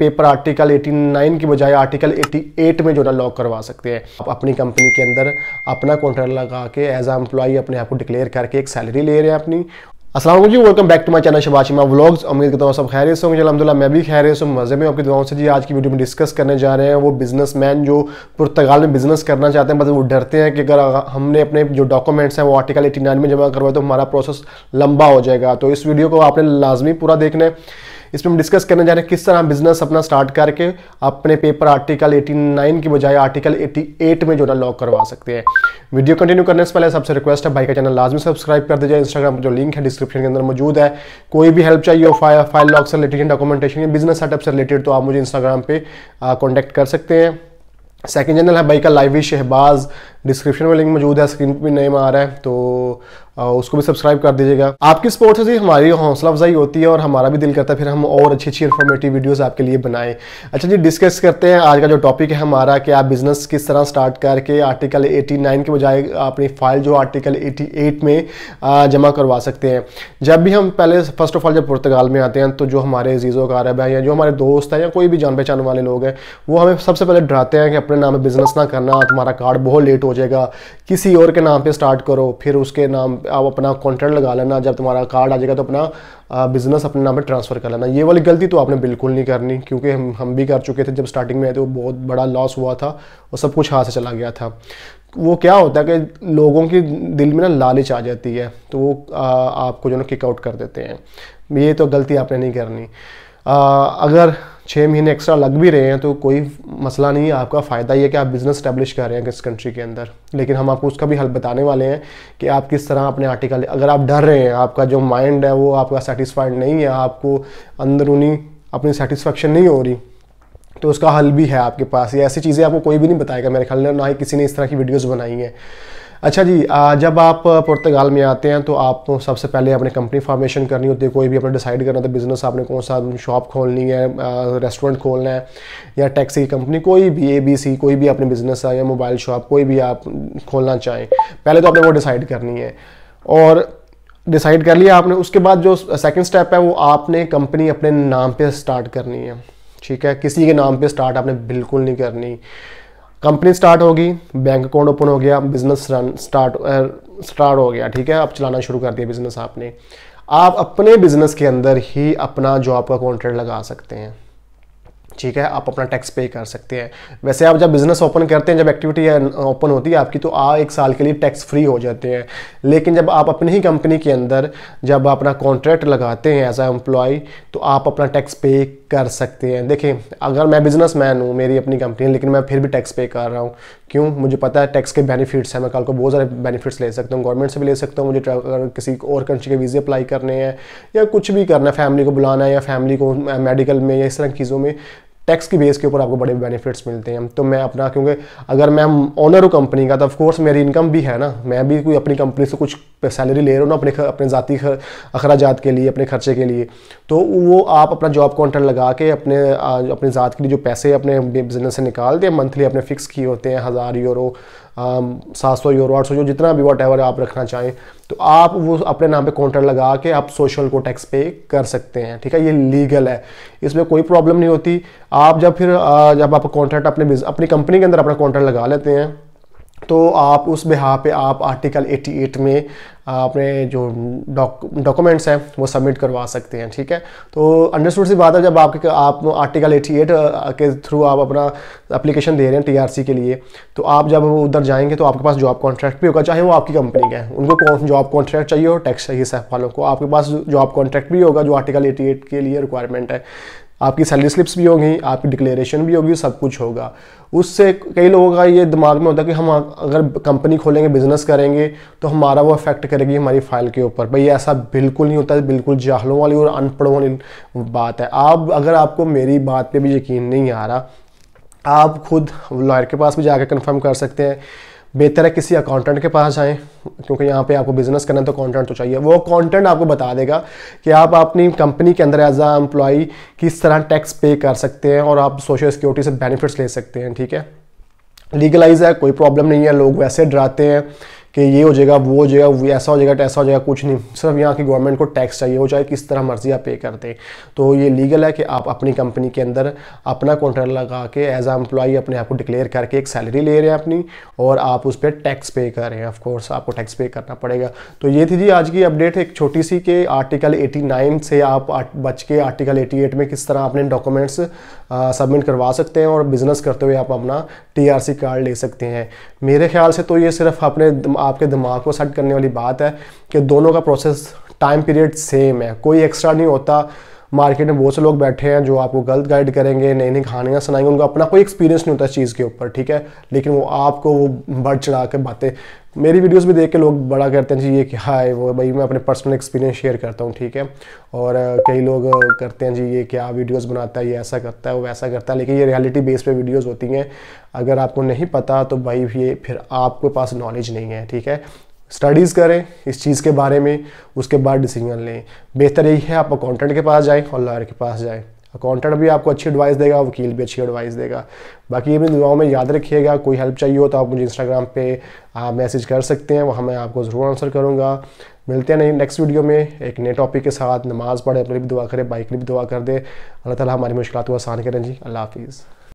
paper article 89 की बजाय article 88 में जो है लॉक करवा सकते हैं आप अपनी कंपनी के अंदर अपना कॉन्ट्रैक्ट लगा के एज आ एम्प्लॉई अपने आप को डिक्लेयर करके एक सैलरी ले रहे हैं अपनी Aslam ji welcome back to my channel शबाशिमा व्लॉग्स उम्मीद करता हूँ सब खैर से होंगे अलहमदिल्ला मैं भी खैर से मज़े में आपकी दुआओं से जी आज की वीडियो में डिस्कस करने जा रहे हैं वो बिजनेसमैन जो पुर्तगाल में बिजनेस करना चाहते हैं मतलब वो डरते हैं कि अगर हमने अपने जो डॉक्यूमेंट्स हैं वो आर्टिकल एटी में जमा करवाए तो हमारा प्रोसेस लंबा हो जाएगा तो इस वीडियो को आपने लाजमी पूरा देखना है इसमें हम डिस्कस करने जा रहे हैं किस तरह बिजनेस अपना स्टार्ट करके अपने पेपर आर्टिकल 89 की बजाय आर्टिकल 88 में जो ना लॉक करवा सकते हैं वीडियो कंटिन्यू करने से पहले सबसे रिक्वेस्ट है भाई का चैनल लाजमी सब्सक्राइब कर दीजिए इंस्टाग्राम जो लिंक है डिस्क्रिप्शन के अंदर मौजूद है कोई भी हेल्प चाहिए फाइल फाइल लॉक से रिलेटेड डॉक्यूमेंटेशन या बिजनेस सेटअप से रिलेटेड तो आप मुझे इंस्टाग्राम पर कॉन्टैक्ट कर सकते हैं सेकेंड चैनल है भाई का लाइवी शहबाज डिस्क्रिप्शन में लिंक मौजूद है स्क्रीन पर भी नेम आ रहा है तो उसको भी सब्सक्राइब कर दीजिएगा आपकी स्पोर्ट्स से हमारी हौसला अफजाई होती है और हमारा भी दिल करता है फिर हम और अच्छी अच्छी इन्फॉर्मेटिव वीडियोस आपके लिए बनाएं अच्छा जी डिस्कस करते हैं आज का जो टॉपिक है हमारा कि आप बिज़नेस किस तरह स्टार्ट करके आर्टिकल 89 के बजाय अपनी फाइल जो आर्टिकल 88 में जमा करवा सकते हैं जब भी हम पहले फर्स्ट ऑफ ऑल जब पुर्तगाल में आते हैं तो जो हमारे का अरब है या जो हमारे दोस्त हैं या कोई भी जान पहचान वाले लोग हैं वो हमें सबसे पहले डराते हैं कि अपने नाम में बिज़नेस ना करना तुम्हारा कार्ड बहुत लेट हो जाएगा किसी और के नाम पे स्टार्ट करो फिर उसके नाम आप अपना कॉन्ट्रैक्ट लगा लेना जब तुम्हारा कार्ड आ जाएगा तो अपना बिज़नेस अपने नाम पे ट्रांसफ़र कर लेना ये वाली गलती तो आपने बिल्कुल नहीं करनी क्योंकि हम हम भी कर चुके थे जब स्टार्टिंग में आए थे वो बहुत बड़ा लॉस हुआ था और सब कुछ हाथ से चला गया था वो क्या होता है कि लोगों के दिल में ना लालच आ जाती है तो वो आपको जो ना किकआउट कर देते हैं ये तो गलती आपने नहीं करनी आ, अगर छः महीने एक्स्ट्रा लग भी रहे हैं तो कोई मसला नहीं है आपका फ़ायदा ये कि आप बिज़नेस स्टैब्लिश कर रहे हैं किस कंट्री के अंदर लेकिन हम आपको उसका भी हल बताने वाले हैं कि आप किस तरह अपने आर्टिकल अगर आप डर रहे हैं आपका जो माइंड है वो आपका सेटिस्फाइड नहीं है आपको अंदरूनी अपनी सेटिस्फेक्शन नहीं हो रही तो उसका हल भी है आपके पास ये ऐसी चीज़ें आपको कोई भी नहीं बताएगा मेरे ख्याल में ना ही किसी ने इस तरह की वीडियोज़ बनाई हैं अच्छा जी जब आप पुर्तगाल में आते हैं तो आप सबसे पहले अपने कंपनी फॉर्मेशन करनी होती है कोई भी अपने डिसाइड करना होता बिज़नेस आपने कौन सा शॉप खोलनी है रेस्टोरेंट खोलना है या टैक्सी की कंपनी कोई भी ए बी सी कोई भी अपने बिज़नेस है या मोबाइल शॉप कोई भी आप खोलना चाहें पहले तो आपने वो डिसाइड करनी है और डिसाइड कर लिया आपने उसके बाद जो सेकेंड स्टेप है वो आपने कंपनी अपने नाम पर स्टार्ट करनी है ठीक है किसी के नाम पर स्टार्ट आपने बिल्कुल नहीं करनी कंपनी स्टार्ट होगी बैंक अकाउंट ओपन हो गया बिजनेस रन स्टार्ट स्टार्ट हो गया ठीक है आप चलाना शुरू कर दिया बिजनेस आपने आप अपने बिजनेस के अंदर ही अपना जॉब का कॉन्ट्रैक्ट लगा सकते हैं ठीक है आप अपना टैक्स पे कर सकते हैं वैसे आप जब बिज़नेस ओपन करते हैं जब एक्टिविटी ओपन होती है आपकी तो आ एक साल के लिए टैक्स फ्री हो जाते हैं लेकिन जब आप अपनी ही कंपनी के अंदर जब अपना कॉन्ट्रैक्ट लगाते हैं एज अ एम्प्लॉय तो आप अपना टैक्स पे कर सकते हैं देखें अगर मैं बिज़नेस मैन हूँ मेरी अपनी कंपनी है लेकिन मैं फिर भी टैक्स पे कर रहा हूँ क्यों मुझे पता है टैक्स के बेनिफिट्स हैं मैं कल को बहुत सारे बेनिफिट्स ले सकता हूँ गवर्नमेंट से भी ले सकता हूँ मुझे अगर किसी और कंट्री के वीज़े अप्लाई करने हैं या कुछ भी करना है फैमिली को बुलाना है या फैमिली को मेडिकल में या इस तरह की चीज़ों में टैक्स की बेस के ऊपर आपको बड़े बेनिफिट्स मिलते हैं तो मैं अपना क्योंकि अगर मैं ऑनर हूँ कंपनी का तो ऑफकोर्स मेरी इनकम भी है ना मैं भी कोई अपनी कंपनी से कुछ सैलरी ले रहा हूँ ना अपने अपने ज़ाती अखराज के लिए अपने खर्चे के लिए तो वो आप अपना जॉब कॉन्ट्रैक्ट लगा के अपने अपने ज़ात के लिए जो पैसे अपने बिजनेस से निकालते हैं मंथली अपने फिक्स किए होते हैं हज़ार यूरो सात सौ यूरो आठ सौ यूरो जितना भी वॉट एवर आप रखना चाहें तो आप वो अपने नाम पे कॉन्ट्रैक्ट लगा के आप सोशल को टैक्स पे कर सकते हैं ठीक है ये लीगल है इसमें कोई प्रॉब्लम नहीं होती आप जब फिर जब आप कॉन्ट्रैक्ट अपने अपनी कंपनी के अंदर अपना कॉन्ट्रैक्ट लगा लेते हैं तो आप उस बिहा पे आप आर्टिकल 88 में अपने जो डॉक्यूमेंट्स हैं वो सबमिट करवा सकते हैं ठीक है तो अंडरस्टूड सी बात है जब आपके आप आर्टिकल 88 के थ्रू आप अपना एप्लीकेशन दे रहे हैं टीआरसी के लिए तो आप जब वो उधर जाएंगे तो आपके पास जॉब कॉन्ट्रैक्ट भी होगा चाहे वो आपकी कंपनी का है उनको जॉब कॉन्ट्रैक्ट चाहिए और टैक्स चाहिए सैफ वालों को आपके पास जॉब कॉन्ट्रैक्ट भी होगा जो आर्टिकल एटी के लिए रिक्वायरमेंट है आपकी सैलरी स्लिप्स भी होंगी आपकी डिक्लेरेशन भी होगी सब कुछ होगा उससे कई लोगों का ये दिमाग में होता है कि हम अगर कंपनी खोलेंगे बिजनेस करेंगे तो हमारा वो अफेक्ट करेगी हमारी फाइल के ऊपर भाई ऐसा बिल्कुल नहीं होता बिल्कुल जाहलों वाली और अनपढ़ों वाली बात है आप अगर आपको मेरी बात पे भी यकीन नहीं आ रहा आप खुद लॉयर के पास भी जाकर कंफर्म कर सकते हैं बेहतर है किसी अकाउंटेंट के पास जाएं क्योंकि यहाँ पे आपको बिज़नेस करना है तो अकाउंटेंट तो चाहिए वो अकाउंटेंट आपको बता देगा कि आप अपनी कंपनी के अंदर एज आ एम्प्लॉई किस तरह टैक्स पे कर सकते हैं और आप सोशल सिक्योरिटी से बेनिफिट्स ले सकते हैं ठीक है लीगलाइज है कोई प्रॉब्लम नहीं है लोग वैसे डराते हैं कि ये हो जाएगा वो हो जाएगा ऐसा हो जाएगा टैसा हो जाएगा कुछ नहीं सिर्फ यहाँ की गवर्नमेंट को टैक्स चाहिए वो चाहे किस तरह मर्जी आप पे करते तो ये लीगल है कि आप अपनी कंपनी के अंदर अपना कॉन्ट्रैक्ट लगा के एज आ एम्प्लॉई अपने आप को डिक्लेयर करके एक सैलरी ले रहे हैं अपनी और आप उस पर टैक्स पे कर रहे हैं ऑफकोर्स आपको टैक्स पे करना पड़ेगा तो ये थी जी आज की अपडेट एक छोटी सी कि आर्टिकल एटी से आप बच के आर्टिकल एटी में किस तरह अपने डॉक्यूमेंट्स सबमिट करवा सकते हैं और बिज़नेस करते हुए आप अपना टीआरसी कार्ड ले सकते हैं मेरे ख्याल से तो ये सिर्फ अपने आपके दिमाग को सेट करने वाली बात है कि दोनों का प्रोसेस टाइम पीरियड सेम है कोई एक्स्ट्रा नहीं होता मार्केट में बहुत से लोग बैठे हैं जो आपको गलत गाइड करेंगे नई नई कहानियाँ सुनाएंगे उनका अपना कोई एक्सपीरियंस नहीं होता इस चीज़ के ऊपर ठीक है लेकिन वो आपको वो बढ़ चढ़ा कर बातें मेरी वीडियोस भी देख के लोग बड़ा करते हैं जी ये क्या है वो भाई मैं अपने पर्सनल एक्सपीरियंस शेयर करता हूँ ठीक है और कई लोग करते हैं जी ये क्या वीडियोज़ बनाता है ये ऐसा करता है वो वैसा करता है लेकिन ये रियलिटी बेस पे वीडियोज़ होती हैं अगर आपको नहीं पता तो भाई ये फिर आपके पास नॉलेज नहीं है ठीक है स्टडीज़ करें इस चीज़ के बारे में उसके बाद डिसीजन लें बेहतर यही है आप अकाउंटेंट के पास जाएं और लॉयर के पास जाएं अकाउंटेंट भी आपको अच्छी एडवाइस देगा वकील भी अच्छी एडवाइस देगा बाकी ये भी दुआओं में याद रखिएगा कोई हेल्प चाहिए हो तो आप मुझे इंस्टाग्राम पे आप मैसेज कर सकते हैं वहाँ मैं आपको ज़रूर आंसर करूँगा मिलते हैं नहीं नेक्स्ट वीडियो में एक नए टॉपिक के साथ नमाज़ पढ़े अपने भी दुआ करें बाइक ने भी दुआ कर दे अल्लाह ताला हमारी मुश्किल को आसान करें जी अल्लाह हाफिज़